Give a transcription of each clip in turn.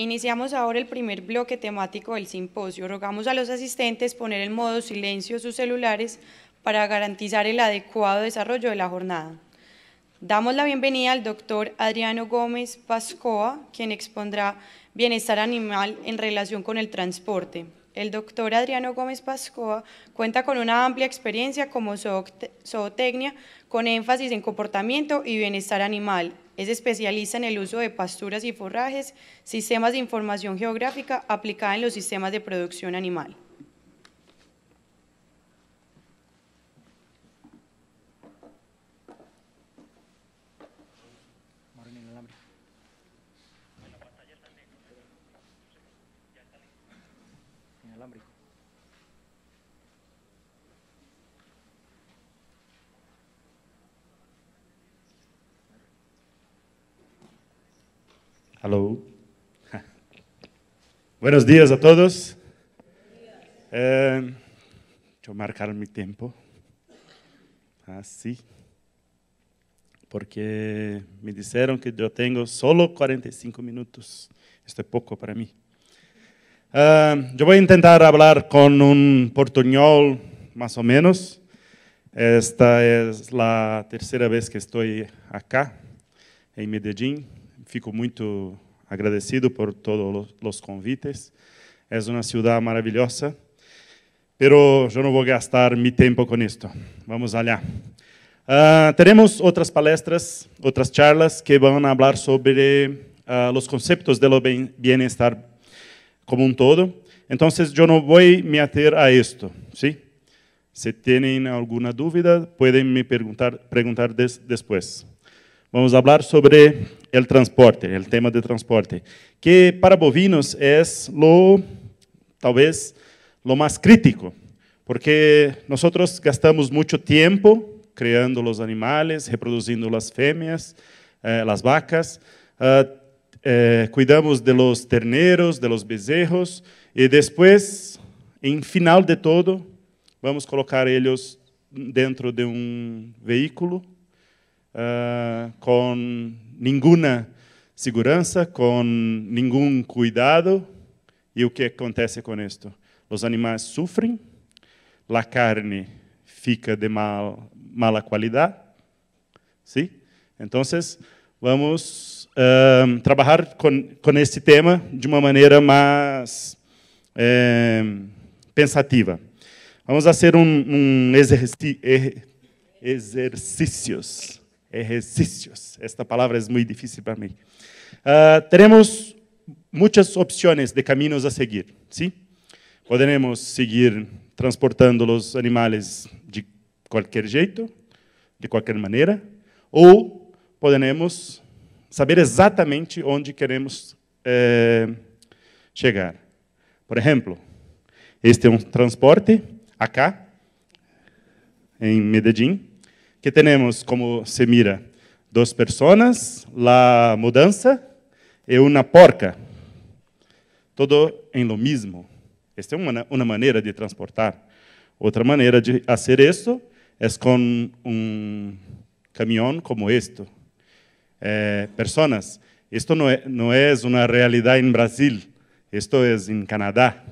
Iniciamos ahora el primer bloque temático del simposio. Rogamos a los asistentes poner en modo silencio sus celulares para garantizar el adecuado desarrollo de la jornada. Damos la bienvenida al doctor Adriano Gómez Pascoa, quien expondrá bienestar animal en relación con el transporte. El doctor Adriano Gómez Pascoa cuenta con una amplia experiencia como zootecnia con énfasis en comportamiento y bienestar animal. Es especialista en el uso de pasturas y forrajes, sistemas de información geográfica aplicada en los sistemas de producción animal. Hello. Buenos días a todos. Eh, yo marcar mi tiempo. Así. Ah, Porque me dijeron que yo tengo solo 45 minutos. Esto es poco para mí. Ah, yo voy a intentar hablar con un portuñol más o menos. Esta es la tercera vez que estoy acá, en Medellín. fico muito agradecido por todos os convites. É uma cidade maravilhosa, pero eu não vou gastar meu tempo com isto. Vamos lá. Uh, ah, teremos outras palestras, outras charlas que vão falar sobre uh, ah, os conceitos do bem-estar como um todo. Então, eu não vou me ater a isto, ¿sí? Se tiverem alguma dúvida, podem me perguntar, perguntar des depois vamos falar sobre o transporte, o tema de transporte, que para bovinos é lo, o mais lo crítico, porque nós gastamos muito tempo criando os animais, reproduzindo as fêmeas, eh, as vacas, eh, eh, cuidamos de los dos de los bezerros, e depois, em final de todo, vamos colocar eles dentro de um veículo uh, com nenhuma segurança, com nenhum cuidado. E o que acontece com isto? Os animais sofrem, a carne fica de mal, mala qualidade. Sim? Então, vamos uh, trabalhar com, com este tema de uma maneira mais eh, pensativa. Vamos fazer um, um exercício eh, exercícios ejercicios. Esta palabra es muy difícil para mí. Uh, tenemos muchas opciones de caminos a seguir, ¿sí? Podemos seguir transportando los animales de cualquier jeito, de qualquer maneira, ou podemos saber exatamente onde queremos eh, chegar. Por exemplo, este é um transporte, acá, em Medellín, que temos como se mira duas pessoas, a mudança e uma porca. Todo em lo mesmo. Esta é uma, uma maneira de transportar. Outra maneira de fazer isso é com um caminhão como este. Eh, é, pessoas, isto não é, não é uma realidade em Brasil, isto é em Canadá.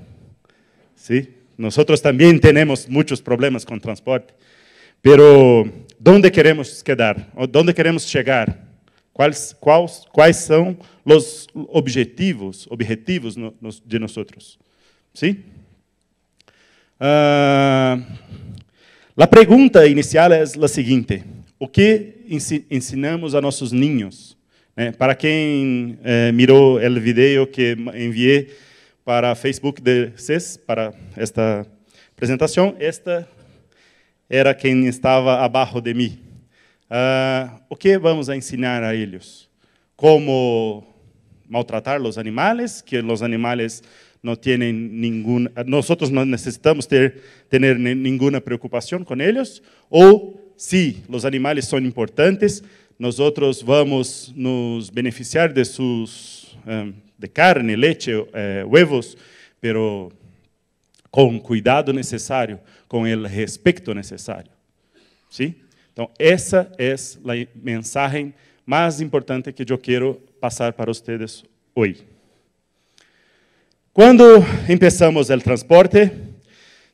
sim nós também temos muitos problemas com transporte, pero onde queremos quedar? Onde queremos chegar? Quais, quais, quais são os objetivos, objetivos no, nos, de nós Sim? Uh, a pergunta inicial é a seguinte: o que ensinamos a nossos ninhos? Eh, para quem eh, mirou o vídeo que enviei para Facebook de vocês, para esta apresentação, esta era quem estava abaixo de mim. Uh, ah, o que vamos a ensinar a eles? Como maltratar os animais, que os animais não têm nenhuma, nós não necessitamos ter ter nenhuma preocupação com eles, ou se sí, os animais são importantes, nós outros vamos nos beneficiar de seus ah, de carne, leite, eh, huevos, pero com cuidado necessário com o respeito necessário. sim. Então, essa é a mensagem mais importante que eu quero passar para vocês hoje. Quando começamos o transporte,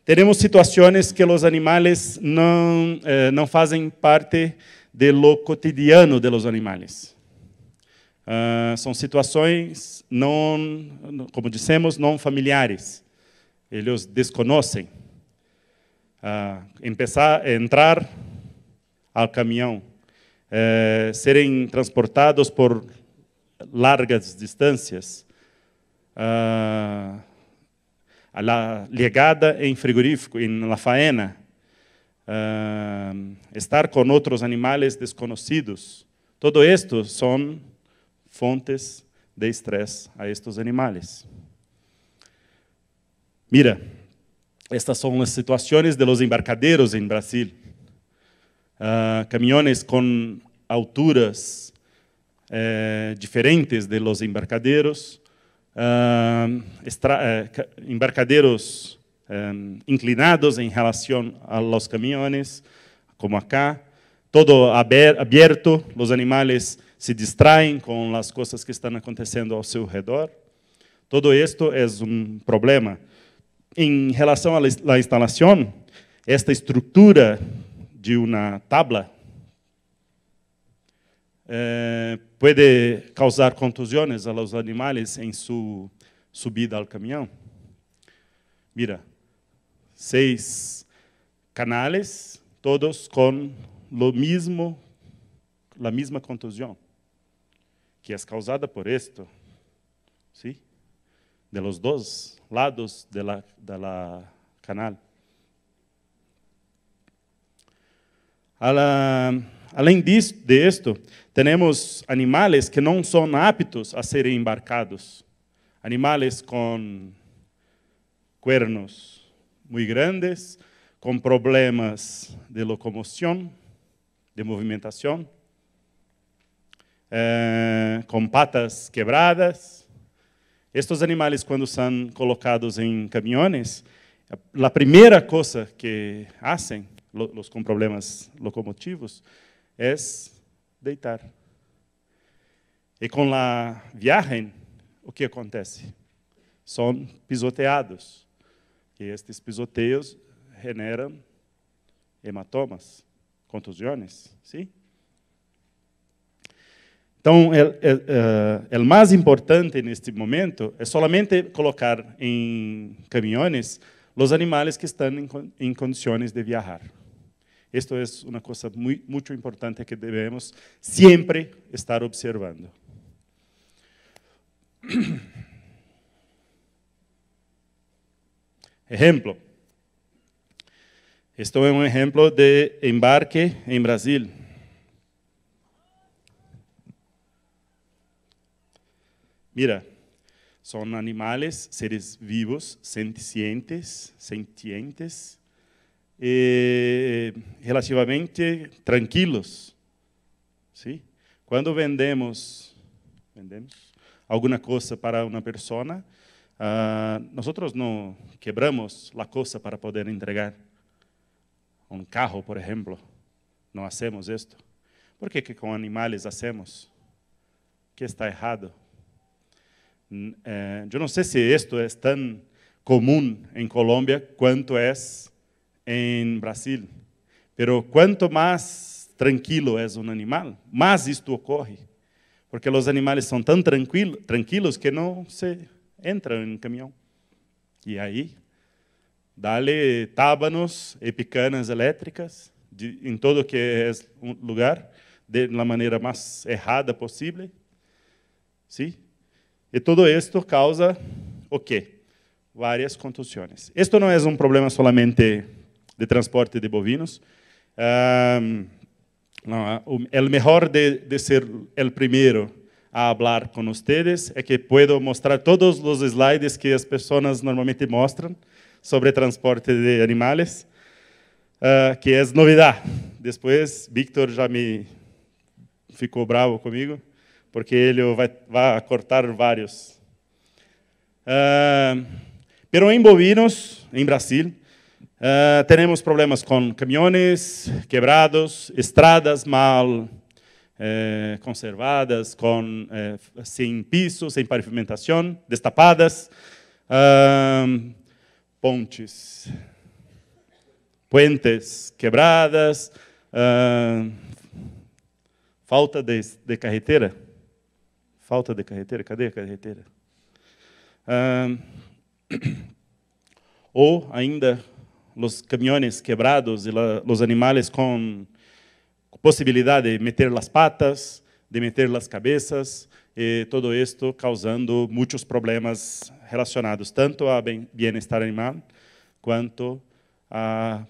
temos situações que os animais não eh, não fazem parte do cotidiano dos animais. Uh, são situações não, como dissemos, não familiares. Eles desconhecem uh, empezar, entrar ao caminhão, uh, serem transportados por largas distâncias, uh, a ligada em frigorífico, em la faena, uh, estar com outros animais desconhecidos. Todo isto são fontes de estresse a estes animais. Mira, estas são as situações dos los embarcaderos Brasil. Uh, ah, com alturas eh, diferentes de los embarcaderos, uh, embarcaderos eh, inclinados em relação aos caminhões, como acá, todo aberto, os animais se distraem com as coisas que estão acontecendo ao seu redor. Todo isto é um problema em relação à instalação, esta estrutura de uma tabla eh, é, pode causar contusões aos animais em sua subida ao caminhão. Mira, seis canais, todos com o mesmo, a mesma contusão, que é causada por isto. Sim? ¿sí? de los dos lados de la, de la canal. Além disso, de esto, temos animais que não são aptos a serem embarcados. Animais com cuernos muito grandes, com problemas de locomoção, de movimentação, eh, com patas quebradas, estes animais, quando são colocados em caminhões, a primeira coisa que fazem, os com problemas locomotivos, é deitar. E com a viagem, o que acontece? São pisoteados. E estes pisoteios generam hematomas, contusões, sim? Sí? Então, é, é, é, o mais importante neste momento é solamente colocar em caminhões os animais que estão em condições de viajar. Isto é uma coisa muito, importante que devemos sempre estar observando. Exemplo. Este é um exemplo de embarque em Brasil. Mira, son animales, seres vivos, sentientes, sentientes, eh, relativamente tranquilos. ¿sí? Quando vendemos, vendemos alguma coisa para uma pessoa, uh, ah, nós não quebramos a coisa para poder entregar. Um carro, por exemplo, não hacemos isto. Por que, que com animais hacemos? que está errado? Eh, eu não sei se isto é tão comum em Colômbia quanto é em Brasil, mas quanto mais tranquilo é um animal, mais isto ocorre, porque os animais são tão tranquilo, tranquilos que não se entram em caminhão. E aí, dá-lhe tábanos e picanas elétricas de, em todo que é lugar, da maneira mais errada possível. Sim? E tudo isto causa o quê? Várias contusões. Isto não é um problema solamente de transporte de bovinos. Ehm, um, não, o melhor de, de ser o primeiro a falar com vocês é que posso mostrar todos os slides que as pessoas normalmente mostram sobre transporte de animais, uh, eh, que é novidade. Depois, Victor já me ficou bravo comigo porque ele vai, vai cortar vários. Uh, pero em bovinos, em Brasil, uh, temos problemas com caminhões quebrados, estradas mal eh, conservadas, com, eh, sem piso, sem pavimentação, destapadas, uh, pontes, puentes quebradas, uh, falta de, de carretera. Falta de carreteira? Cadê a carreteira? Ah, ou ainda, os caminhões quebrados e os animais com possibilidade de meter as patas, de meter as cabeças, e todo isto causando muitos problemas relacionados tanto ao bem-estar animal quanto à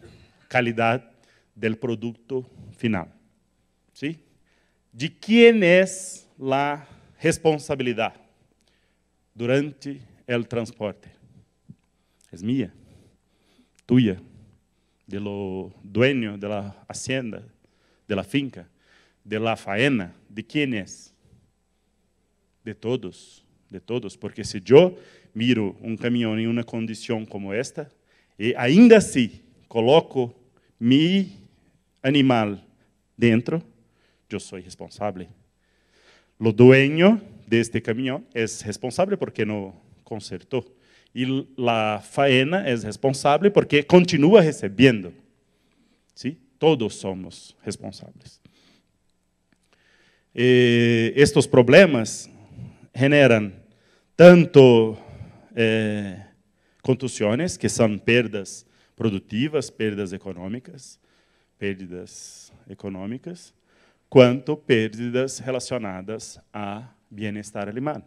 qualidade do produto final. Sim? ¿De é es la Responsabilidade durante el transporte. É minha, tuya, de lo dueño de la hacienda, de la finca, de la faena, de quem é? De todos, de todos, porque se eu miro un camión em una condición como esta, e eh, ainda assim coloco mi animal dentro, yo soy responsable o dueño de este caminhão é responsável porque não consertou. E a faena é responsável porque continua recebendo. ¿sí? Todos somos responsáveis. Eh, estes problemas generam tanto eh, contusões, que são perdas produtivas, perdas econômicas, perdas econômicas, quanto perdas relacionadas a bem-estar animal.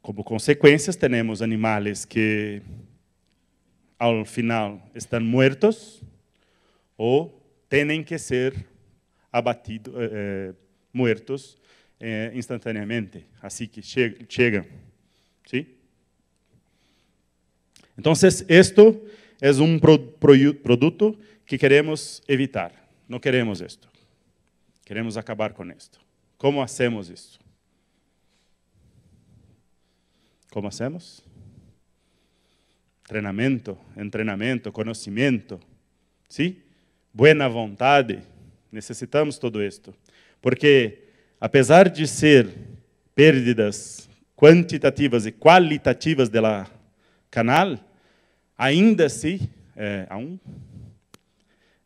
Como consequências, temos animais que, ao final, estão mortos ou têm que ser abatidos, eh, mortos eh, eh instantaneamente, assim que chegam. Então, isto é um produto que queremos evitar. Não queremos isto. Queremos acabar com isto. Como hacemos isso? Como hacemos? Treinamento, treinamento, conhecimento, sim? Boa vontade. Necessitamos tudo isto. Porque, apesar de ser perdas quantitativas e qualitativas do canal, ainda assim, é, um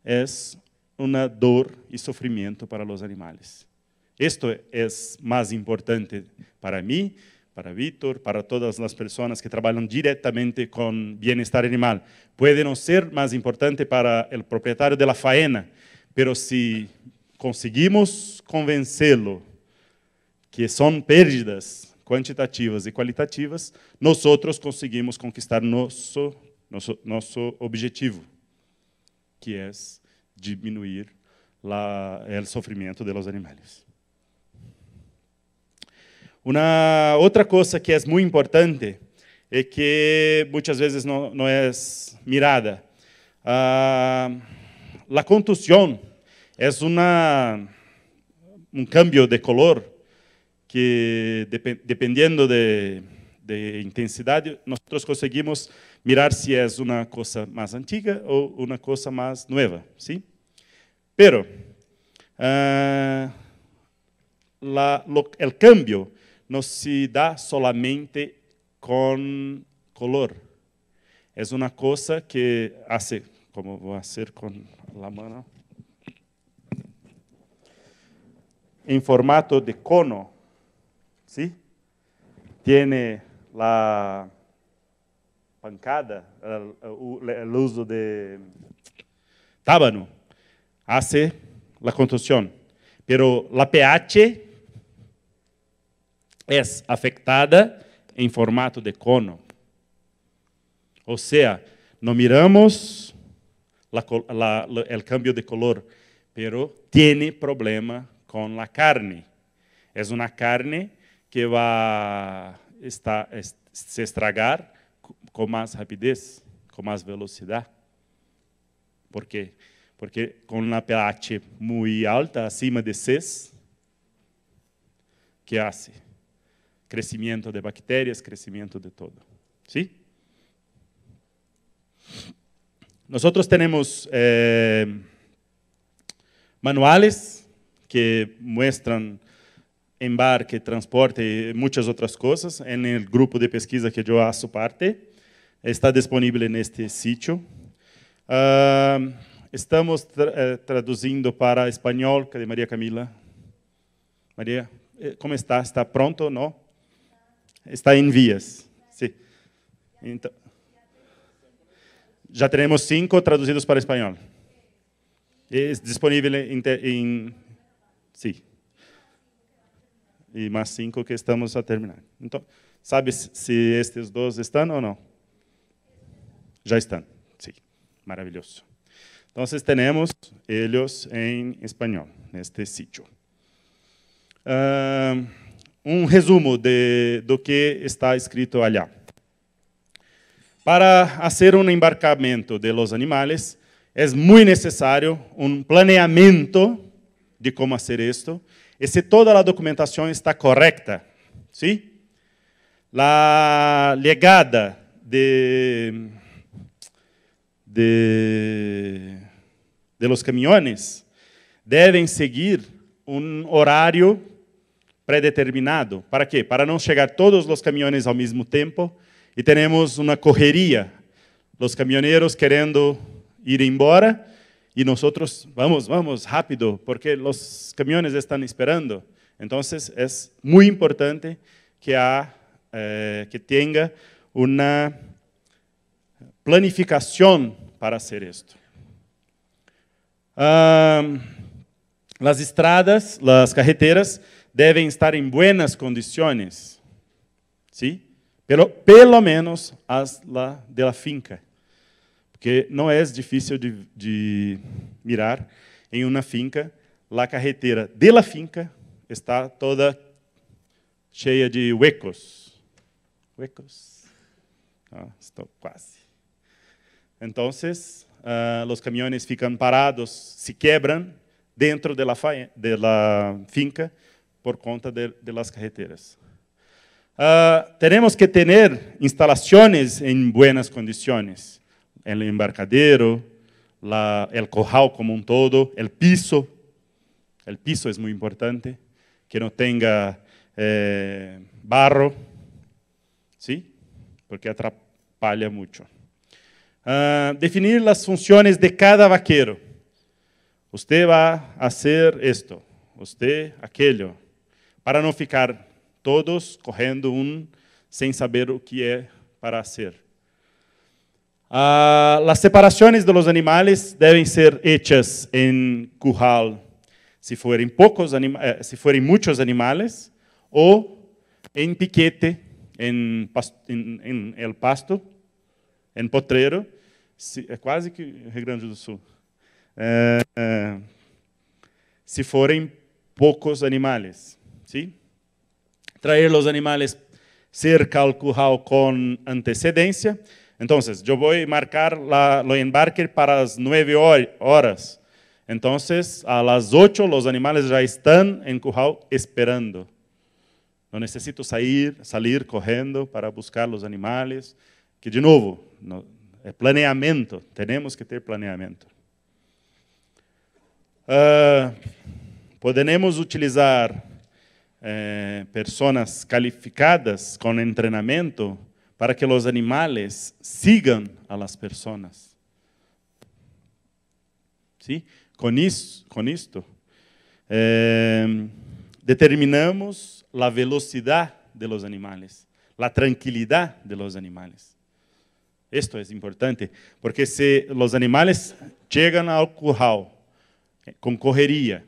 é uma dor e sofrimento para os animais. Isto é mais importante para mim, para Vitor, para todas as pessoas que trabalham diretamente com bem-estar animal. Pode não ser mais importante para o proprietário da faena, mas se conseguimos convencê-lo que são perdas quantitativas e qualitativas, nós outros conseguimos conquistar nosso nosso nosso objetivo, que é diminuir o sofrimento sofrimiento de animais. Uma outra coisa que é muito importante é que muitas vezes não, é mirada. Uh, ah, a contusão é uma um cambio de color que dependendo de de intensidad, nosotros conseguimos mirar si es una cosa más antigua o una cosa más nueva, ¿sí? Pero eh, el cambio no se da solamente con color. es una cosa que hace, como a hacer con la mano, en formato de cono, ¿sí? Tiene la pancada, eh, eh, o uso de tábano, hace la contusión. Pero la pH es afectada em formato de cono. Ou seja, não miramos o cambio de color, pero tiene problema com a carne. É uma carne que vai está, se estragar com mais rapidez, com mais velocidade. Por quê? Porque com uma pH muito alta, acima de 6, que hace? Crescimento de bactérias, crescimento de todo. ¿Sí? Nosotros tenemos eh, manuales que muestran embarque, transporte e muitas outras coisas, é no grupo de pesquisa que eu faço parte. Está disponível neste sítio. Uh, estamos tra eh, traduzindo para espanhol. Cadê é Maria Camila? Maria, eh, como está? Está pronto, não? Está em vias. Sim. Então, já temos cinco traduzidos para espanhol. É disponível em... em sim e mais cinco que estamos a terminar. Então, sabe se estes dois estão ou não? Já estão. Sim, maravilhoso. Então, temos eles em espanhol neste sítio. Uh, um resumo de, do que está escrito ali. Para fazer um embarcamento de los animales, é muito necessário um planeamento de como fazer isto e se toda a documentação está correta, ¿sí? a legada de, de, de los devem seguir um horário predeterminado. Para quê? Para não chegar todos os caminhões ao mesmo tempo e teremos uma correria. Os caminhoneiros querendo ir embora y nosotros vamos, vamos rápido porque los camiones están esperando. Entonces es muy importante que, ha, eh, que tenga una planificación para hacer esto. as estradas, as carreteras devem estar em buenas condições, ¿sí? Pero, pelo menos as la de la finca que não é difícil de, de mirar em uma finca, a carretera de la finca está toda cheia de huecos. Huecos. Ah, estou quase. Então, uh, ah, os caminhões ficam parados, se quebram dentro da de finca por conta de, de las carreteras. Uh, que ter instalações em boas condições. el embarcadero, el cojao como un todo, el piso. El piso es muy importante, que no tenga eh, barro, ¿sí? Porque atrapalha mucho. Ah, definir las funciones de cada vaquero. Usted va a hacer esto, usted aquello, para no ficar todos corriendo un sin saber qué que es para hacer. Uh, las separaciones de los animales deben ser hechas en curral, si fueren, pocos eh, si fueren muchos animales, o en piquete, en, en, en el pasto, en potrero, si, é quase que Rio Grande do Sul. Eh, eh, se forem poucos animais, ¿sí? traer los animales cerca al curral com antecedência. Então, eu vou marcar la, embarque para as 9 horas. então, às 8 os animais já estão em Curral esperando. Não necessito sair, salir correndo para buscar os animais. que de novo, no, é planeamento, temos que ter planeamento. Uh, ah, podemos utilizar eh, pessoas qualificadas com treinamento para que os animais sigam a las pessoas. Com isso, com isto, eh, determinamos a velocidade de animais, a tranquilidade de animais. Isto é es importante, porque se os animais chegam ao curral com eh, correria,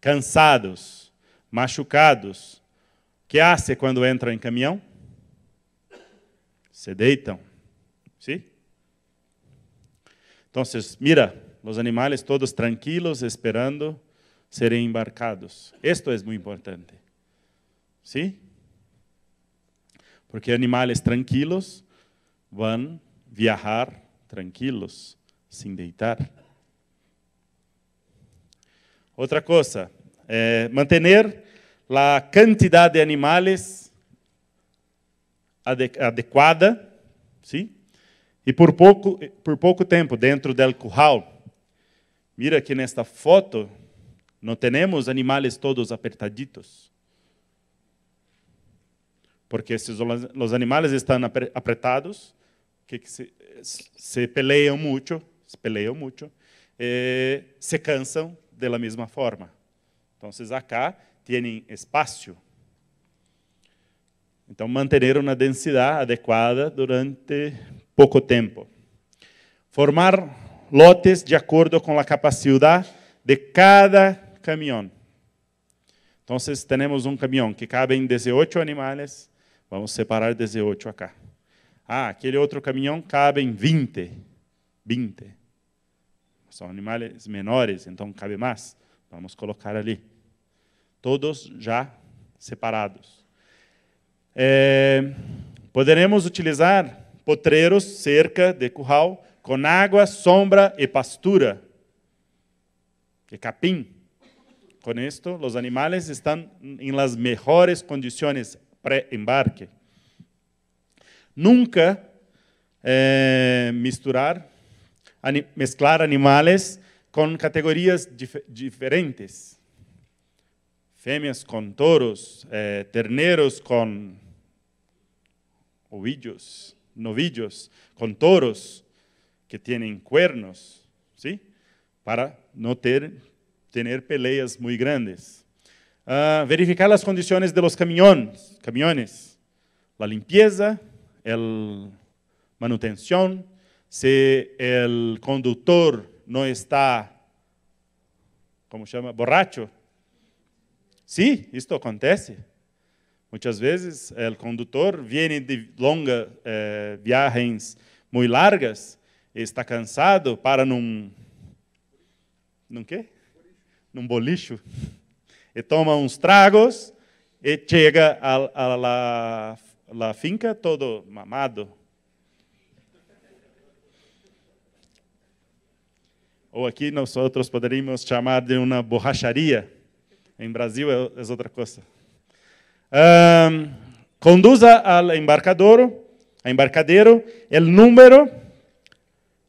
cansados, machucados, o que hace quando entram em caminhão? se deitam. Sim? Então, mira, os animais todos tranquilos, esperando serem embarcados. Isto é es muito importante. Sim? Porque animais tranquilos vão viajar tranquilos, sem deitar. Outra coisa, é eh, manter a quantidade de animais adequada, sim? E por pouco, por pouco tempo dentro del curral. Mira que nesta foto não temos animais todos apertaditos. Porque se os animais estão apertados, que se, se peleiam muito, se peleiam muito, eh, se cansam da mesma forma. Então, acá têm espaço então, manter uma densidade adequada durante pouco tempo. Formar lotes de acordo com a capacidade de cada caminhão. Então, temos um caminhão que cabe em 18 animais, vamos separar 18 acá. Ah, aquele outro caminhão cabe em 20. 20. São animais menores, então cabe mais. Vamos colocar ali. Todos já separados. É, poderemos utilizar potreiros, cerca de curral, com água, sombra e pastura, e capim. Com isto, os animais estão em las melhores condições pré-embarque. Nunca é, misturar, mesclar animais com categorias dif diferentes. femias con toros, eh, terneros con ovillos, novillos, con toros que tienen cuernos, ¿sí? Para no tener peleas muy grandes. Ah, verificar las condiciones de los camiones, la limpieza, el manutención, si el conductor no está, ¿cómo se llama? Borracho, Sim, isto acontece. Muitas vezes, eh, o condutor vem de longas eh, viagens muito largas, está cansado, para num. num quê? Num bolicho. E toma uns tragos e chega à la finca todo mamado. Ou aqui nós outros poderíamos chamar de uma borracharia em Brasil é, é outra coisa. Um, conduza ao embarcador, embarcadero, o número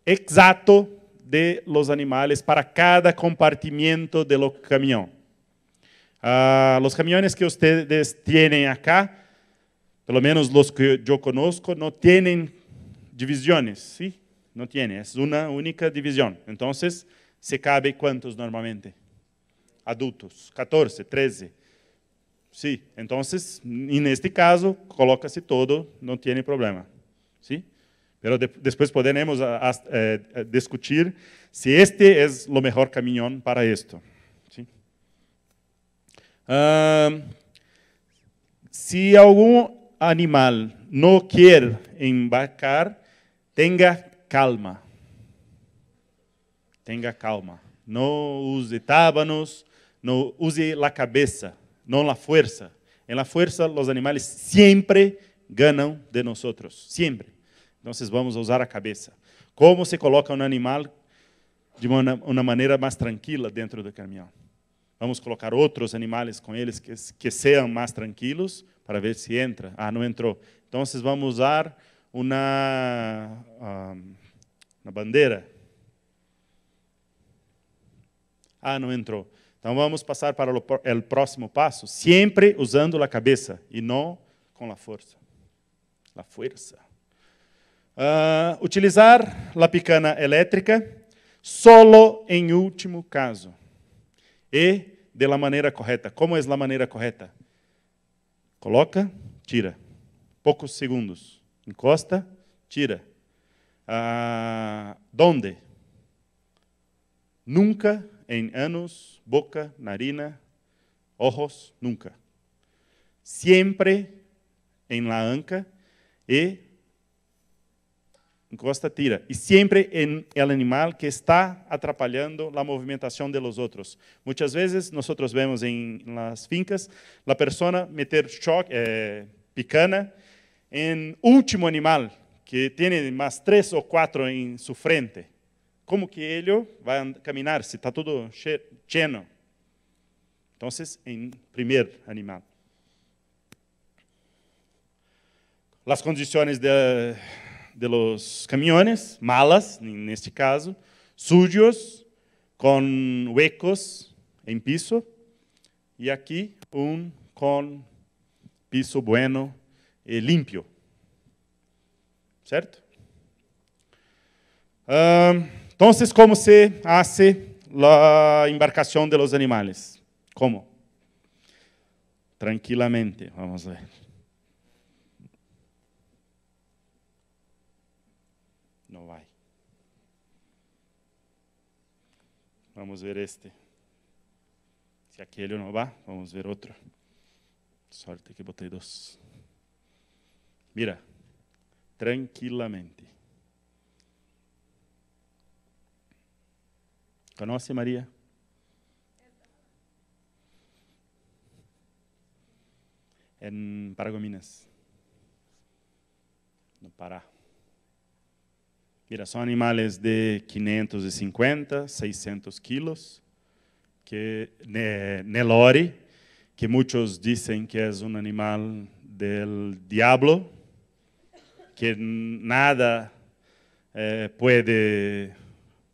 exato de los animales para cada compartimento de lo caminhão. Uh, ah, los camiones que ustedes tienen acá, pelo menos los que yo conozco, no tienen divisiones, ¿sí? No tiene, es una única división. Entonces, se cabe quantos normalmente? adultos, 14, 13. Sim, então, neste caso, coloca-se todo, não tem problema. Sim? Mas de, depois podemos eh, eh, eh discutir se este é es o melhor caminho para isto. sim se si algum animal não quer embarcar, tenha calma. Tenha calma. Não use tábanos, use a cabeça, não a força. En la força os animais sempre ganham de nós. Sempre. Então, vamos usar a cabeça. Como se coloca um animal de uma, uma maneira mais tranquila dentro do caminhão? Vamos colocar outros animais com eles que, que sejam mais tranquilos para ver se entra. Ah, não entrou. Então, vamos usar uma, uma bandeira. Ah, não entrou. Então vamos passar para o próximo passo, sempre usando a cabeça e não com a força. A força. Uh, utilizar a picana elétrica solo em último caso e de la maneira correta. Como é a maneira correta? Coloca, tira. Poucos segundos. Encosta, tira. Uh, donde? Nunca em anos, boca, narina, ojos, nunca. Sempre em la anca e encosta, tira. E sempre em el animal que está atrapalhando a movimentação de los outros. Muitas vezes, nós vemos em las fincas, a pessoa meter choque, eh, picana em último animal, que tem mais três ou quatro em sua frente como que ele vai caminhar se está tudo cheio? Então, em primeiro animal. As condições de, de los caminhões, malas, neste caso, sujos, com huecos em piso, e aqui um com piso bueno e eh, limpio. Certo? Um, ah, então, como se hace la embarcación de los animales? Tranquilamente, vamos ver. Não vai. Vamos ver este. Se aquele não vai, vamos ver outro. Sorte que botei dois. Mira, tranquilamente. e Maria? é Em Paragominas, no Pará. Mira, são animais de 550, 600 quilos, que Nelore, que muitos dizem que é um animal do diabo, que nada eh, pode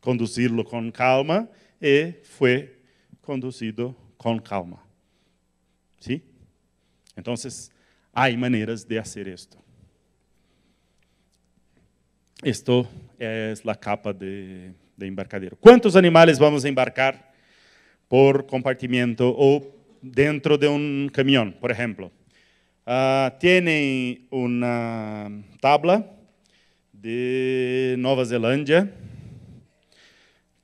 conducirlo con calma y e fue conducido con calma. ¿Sí? Entonces, hay maneras de hacer esto. Esto es la capa de, embarcadero. ¿Cuántos animales vamos a embarcar por compartimiento o dentro de un camión, por ejemplo? Ah, tienen una tabla de Nueva Zelanda,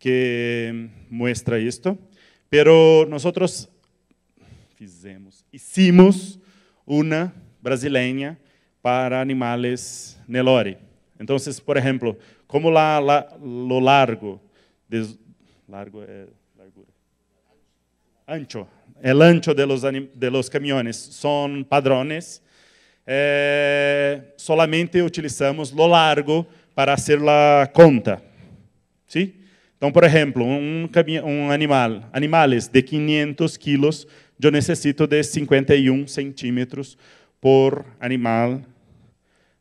que mostra isto, pero nosotros fizemos, hicimos una brasileña para animales Nelore. Entonces, por ejemplo, como la, la lo largo, des, largo eh, largura, ancho, el ancho de los, de los camiones son padrones, eh, solamente utilizamos lo largo para hacer la conta. ¿Sí? Então, por exemplo, um, um animal, animais de 500 quilos, eu necessito de 51 centímetros por animal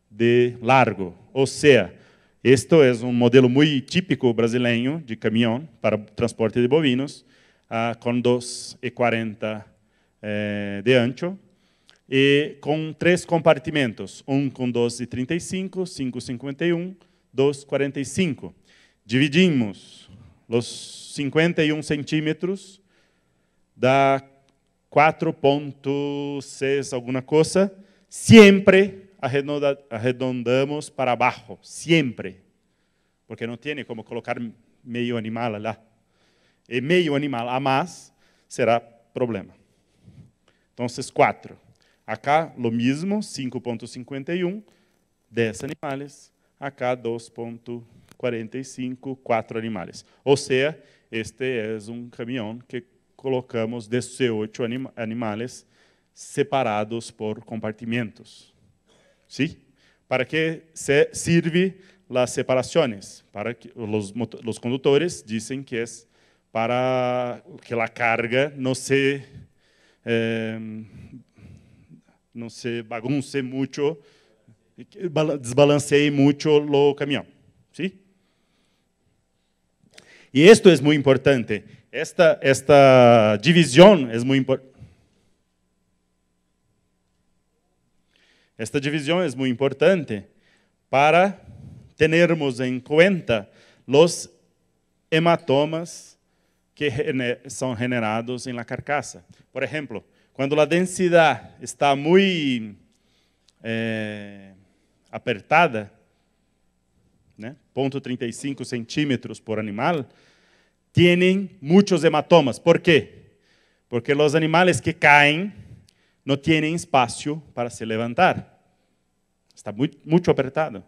de largo. Ou seja, este é um modelo muito típico brasileiro de caminhão para transporte de bovinos, ah, com 2,40 eh, de ancho e com três compartimentos, um com 12,35, 5,51, 2,45. Dividimos os 51 centímetros, dá 4.6 alguma coisa, sempre arredondamos para baixo, sempre, porque não tem como colocar meio animal lá. E eh, meio animal a mais será problema. Então, 4. Acá, o mesmo, 5.51, 10 animais. Acá, 2.5. 45 quatro animais. Ou seja, este é um caminhão que colocamos 18 anim animais separados por compartimentos. Sim? Para que se serve as separações? Para que os, os condutores dizem que é para que a carga não se eh, não se bagunce muito, desbalanceie muito o caminhão. Sim? Y esto es muy importante. Esta, esta división es muy importante. Esta división es muy importante para tenermos en cuenta los hematomas que son generados en la carcasa. Por ejemplo, cuando la densidad está muy eh, apertada, né, 0,35 centímetros por animal, têm muitos hematomas. ¿Por quê? Porque los animales que caen não tienen espacio para se levantar. Está muito apertado.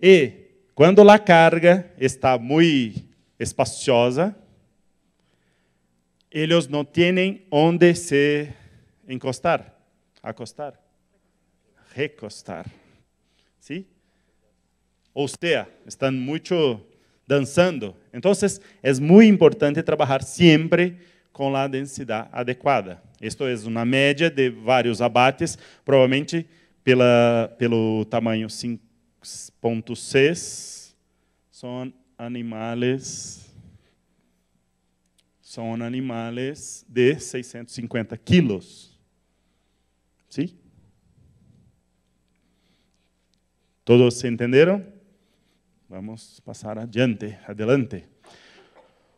E quando a carga está muito espaciosa, eles não têm onde se encostar, acostar, recostar ou seja, estão muito dançando. Então, é muito importante trabalhar sempre com a densidade adequada. Isto é uma média de vários abates, provavelmente pela, pelo tamanho 5.6, são animais são animais de 650 quilos. Sim? ¿Sí? ¿Todos entenderam? Vamos passar adiante, adelante.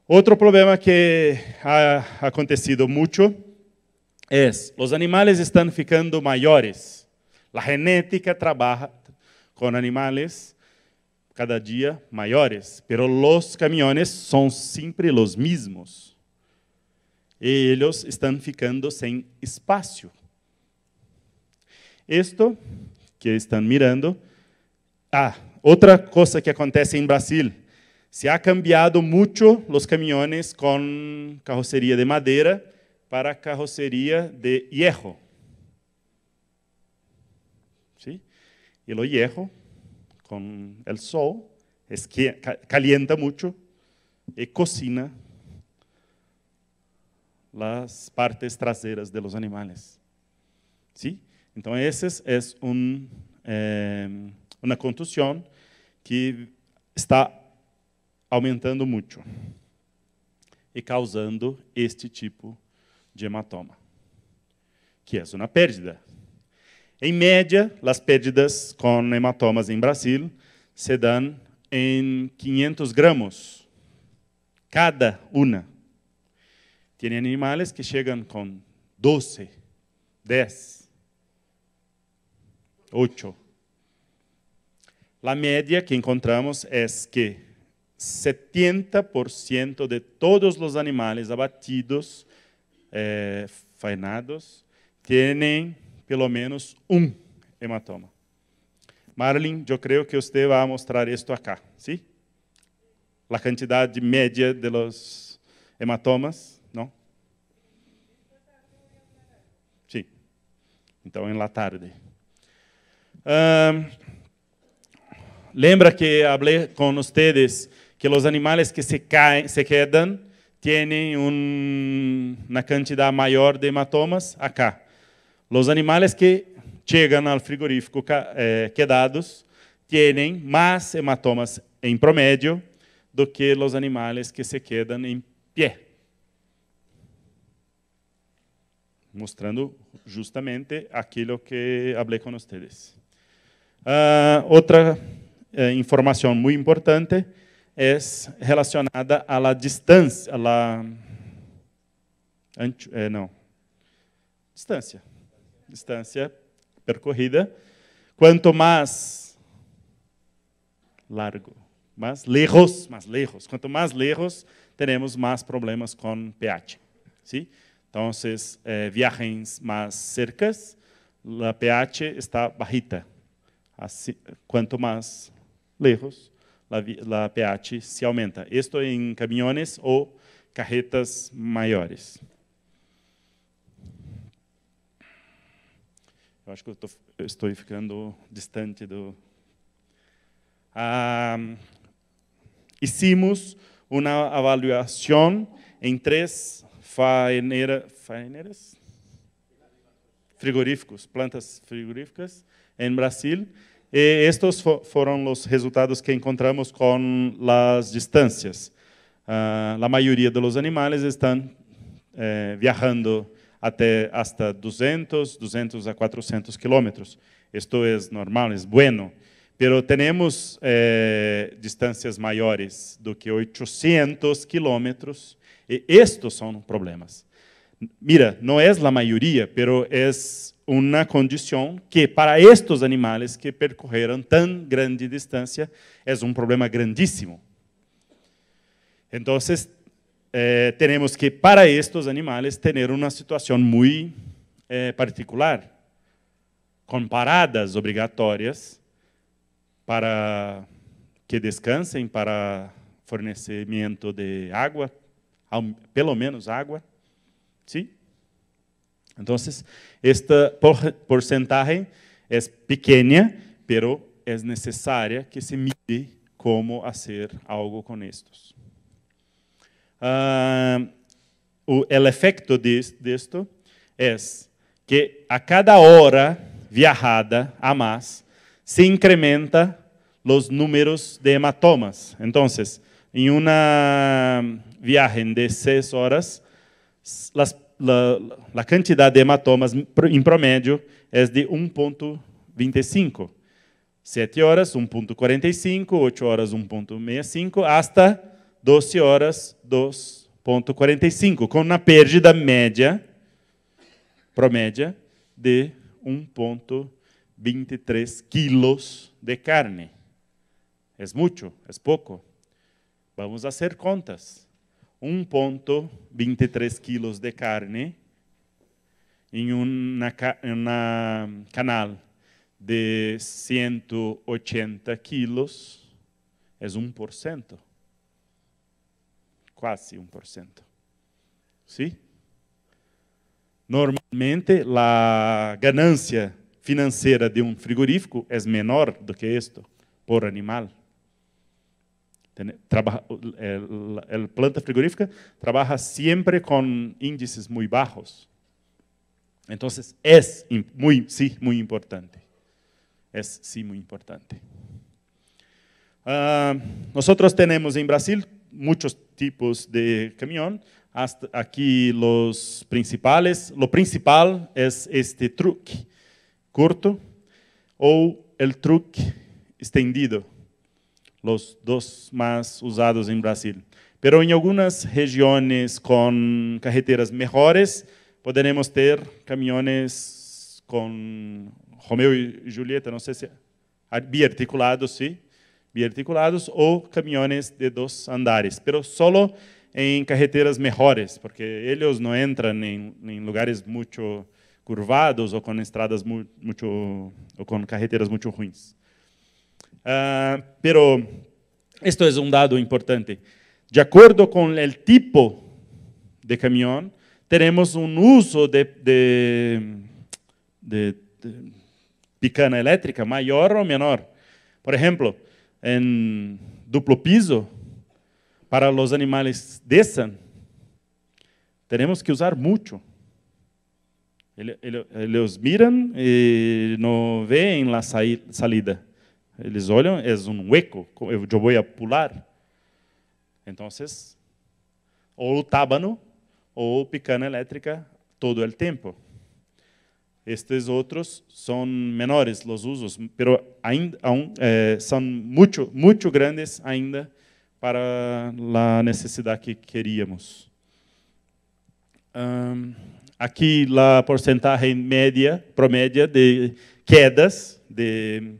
Outro problema que ha acontecido muito é os animais estão ficando maiores. A genética trabalha com animais cada dia maiores, pero os caminhões são sempre os mesmos. E eles estão ficando sem espaço. Isto que estão mirando, ah, Otra cosa que acontece en Brasil, se ha cambiado mucho los camiones con carrocería de madera para carrocería de hierro. Y el hierro, con el sol, es que calienta mucho y cocina las partes traseras de los animales. Entonces, esa es eh, una contusión que está aumentando muito e causando este tipo de hematoma, que é uma pérdida. Em média, as perdas com hematomas em Brasil se dão em 500 gramos cada uma. Tem animais que chegam com 12, 10, 8. La média que encontramos é que 70% de todos os animais abatidos, eh, faenados, têm pelo menos um hematoma. Marlin, eu creio que você vai mostrar isso acá, sim? ¿sí? A quantidade média de los hematomas, não? Sim. Sí. Então, em la tarde. Um, Lembra que falei com vocês que os animais que se caem, se quedam, têm um, uma quantidade maior de hematomas acá. Os animais que chegam ao frigorífico eh, quedados têm mais hematomas em promédio do que os animais que se quedam em pé. Mostrando justamente aquilo que falei com vocês. Uh, ah, outra eh, informação muito importante é relacionada à distância, à la... Ancho, eh, não, distância, distância percorrida. Quanto mais largo, mais lejos, mais lejos. Quanto mais lejos, teremos mais problemas com pH. ¿sí? Então, eh, viagens mais cercas, a pH está bajita. Assim, quanto mais lejos, la, la PH se aumenta. Esto en camiones o carretas maiores. Eu acho que eu, tô, eu estou ficando distante do. Ah, hicimos uma avaliação em três faeneira, faeneiras frigoríficos, plantas frigoríficas em Brasil e estes foram os resultados que encontramos com as distâncias. Uh, ah, a maioria dos animais estão eh, viajando até hasta 200, 200 a 400 quilômetros. Isto é es normal, é bueno. Pero temos eh, distâncias maiores do que 800 quilômetros, e estes são problemas. Mira, não é a maioria, pero é uma condição que para estes animais que percorreram tão grande distância é um problema grandíssimo. Então, eh, temos que para estes animais ter uma situação muito eh, particular, com paradas obrigatórias para que descansem, para fornecimento de água, pelo menos água, sim? Então, esta porcentaje é pequena, mas é necessária que se mide como fazer algo com estos. Uh, ah, efeito efecto de, de, que a cada hora viajada a mais, se incrementa los números de hematomas. Então, em uma viagem de seis horas, pessoas la, la de hematomas em promédio é de 1.25. 7 horas, 1.45, 8 horas, 1.65, hasta 12 horas, 2.45, com uma perda média, promédia, de 1.23 quilos de carne. É muito, é pouco. Vamos fazer contas. 1,23 quilos de carne em um canal de 180 quilos é 1%. Quase 1%. Sim? ¿Sí? Normalmente, a ganância financeira de um frigorífico é menor do que isto por animal. la planta frigorífica trabaja siempre con índices muy bajos. Entonces es muy, sí, muy importante. Es sí muy importante. Ah, nosotros tenemos en Brasil muchos tipos de camión. Hasta aquí los principales. Lo principal es este truque corto o el truque extendido los dos más usados en Brasil. Pero en algunas regiones con carreteras mejores podremos ter camiones con Romeo y Julieta, no sé si ah, biarticulados, sí, biarticulados o camiones de dos andares, pero solo em carreteras melhores, porque eles não entram em, em, lugares muito curvados ou com estradas muito ou com carreteras muito ruins. Ah, pero esto es un dado importante. De acuerdo con el tipo de camión, tenemos un uso de, picana eléctrica mayor o menor. Por ejemplo, en duplo piso, para los animales de San, tenemos que usar mucho. Ellos miran y no ven la salida. Eles olham, é um hueco, eu vou pular. Então, ou o tábano, ou picana elétrica todo o tempo. Estes outros são menores os usos, mas ainda eh, são muito muito grandes ainda para a necessidade que queríamos. Um, aqui a porcentagem média, promédia de quedas de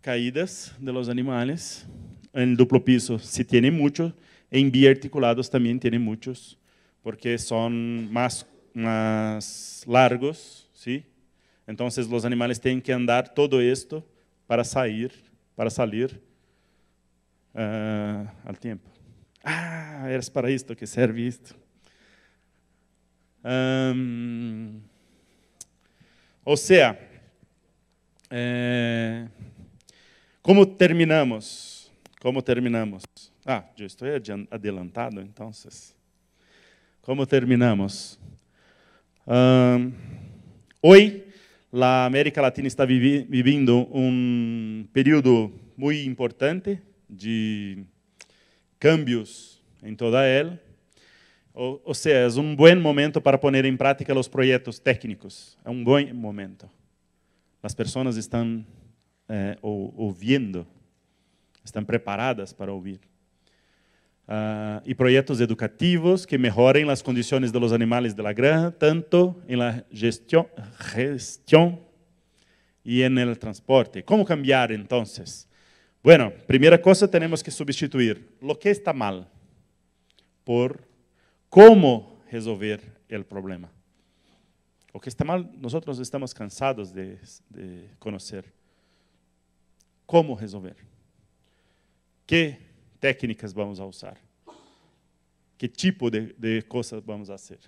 caídas de los animales. En duplo piso, si tiene muchos, en biarticulados también tiene muchos, porque son más, más largos, ¿sí? Entonces los animales tienen que andar todo esto para salir, para salir eh, al tiempo. Ah, eres para esto que serve esto. Em, o sea, eh, Como terminamos? Como terminamos? Ah, já estou adelantado, então. Como terminamos? Um, hoje, a América Latina está vivendo um período muito importante de cambios em toda ela. Ou, ou seja, é um bom momento para pôr em prática os projetos técnicos. É um bom momento. As pessoas estão eh, ou, ouvindo, estão preparadas para ouvir. Uh, e projetos educativos que melhorem as condições dos animais de la granja, tanto em la e gestión transporte. Como cambiar então? Bueno, primeira coisa, temos que substituir o que está mal por como resolver o problema. O que está mal, nós estamos cansados de, de conhecer como resolver. Que técnicas vamos usar? Que tipo de, de coisas vamos fazer?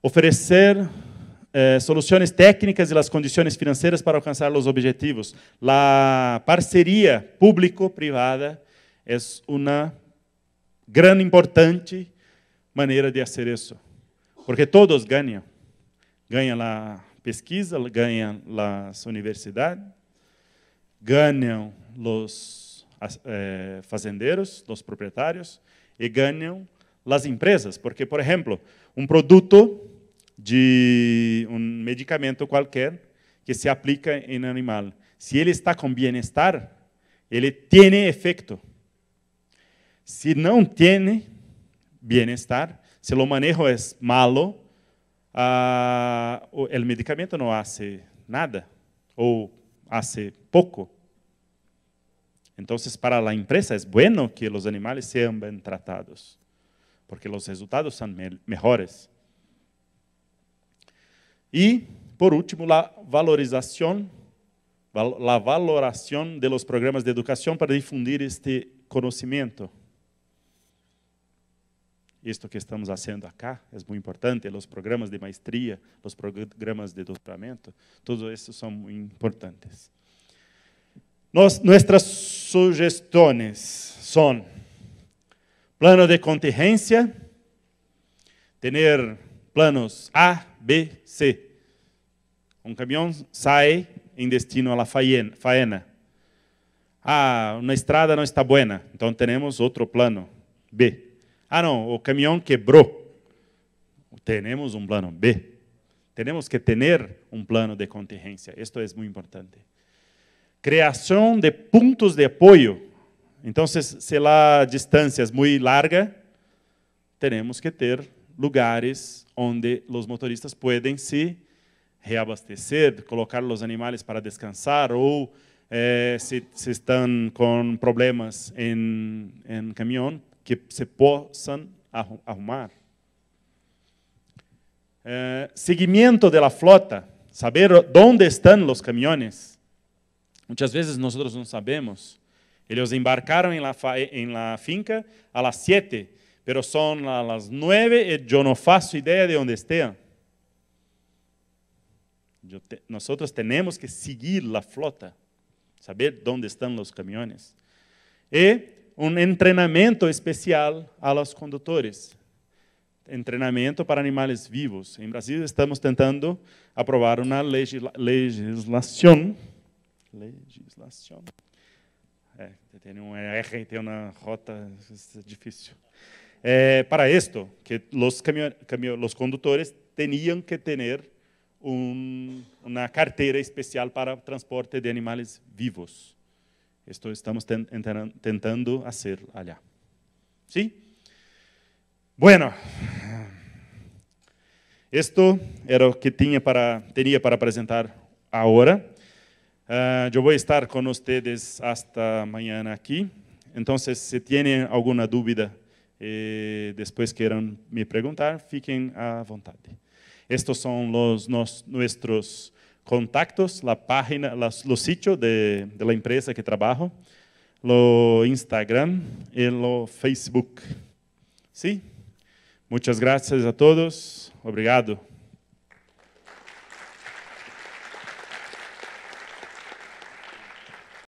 Oferecer eh, soluções técnicas e as condições financeiras para alcançar os objetivos. A parceria público-privada é uma grande importante maneira de fazer isso, porque todos ganham, ganha a pesquisa, ganha as universidades, ganham os eh, fazendeiros, os proprietários, e ganham as empresas, porque, por exemplo, um produto de um medicamento qualquer que se aplica em animal, se ele está com bem-estar, ele tem efeito. Se não tem bem-estar, se o manejo é malo, ah, o medicamento não hace nada ou hace poco. Entonces, para la empresa es bueno que los animales sean bien tratados, porque los resultados son me mejores. Y, por último, la valorización, la valoración de los programas de educación para difundir este conocimiento isto que estamos fazendo acá é muito importante, os programas de maestria, os programas de doctoramento, tudo isso são muito importantes. Nos, sugestões são: plano de contingência, ter planos A, B, C. Um caminhão sai em destino à faena. Ah, na estrada não está boa, então temos outro plano B. Ah, não, o caminhão quebrou. Temos um plano B. Temos que ter um plano de contingência. Isto é muito importante. Criação de pontos de apoio. Então, se, se a distância é muito larga, temos que ter lugares onde os motoristas podem se reabastecer, colocar os animais para descansar ou eh, se, se, estão com problemas em, em caminhão, que se possam arrumar. Seguimento eh, seguimiento de la flota, saber dónde estão os caminhões. Muitas vezes nós não sabemos. Eles embarcaram em la, eh, la finca a las 7, pero son a las 9 e eh, yo no faço idea de onde estén. Te, nosotros tenemos que seguir la flota, saber dónde estão los camiones. e um treinamento especial aos condutores. Treinamento para animais vivos. Em Brasil, estamos tentando aprovar uma legisla legislação. Legislação. É, tem um R, tem uma rota, é difícil. É, para isto, que os, os condutores tinham que ter um, uma carteira especial para transporte de animais vivos. Esto estamos tentando hacer allá. ¿Sí? Bueno, esto era o que tinha para, tinha para apresentar agora. Uh, ah, eu vou estar com vocês hasta amanhã aqui. Então, se tiverem alguma dúvida, eh, depois queiram me perguntar, fiquem à vontade. Estes são os nossos contactos, la página, los, sitios de, la empresa que trabajo, lo Instagram y lo Facebook. ¿Sí? Muchas gracias a todos. Obrigado.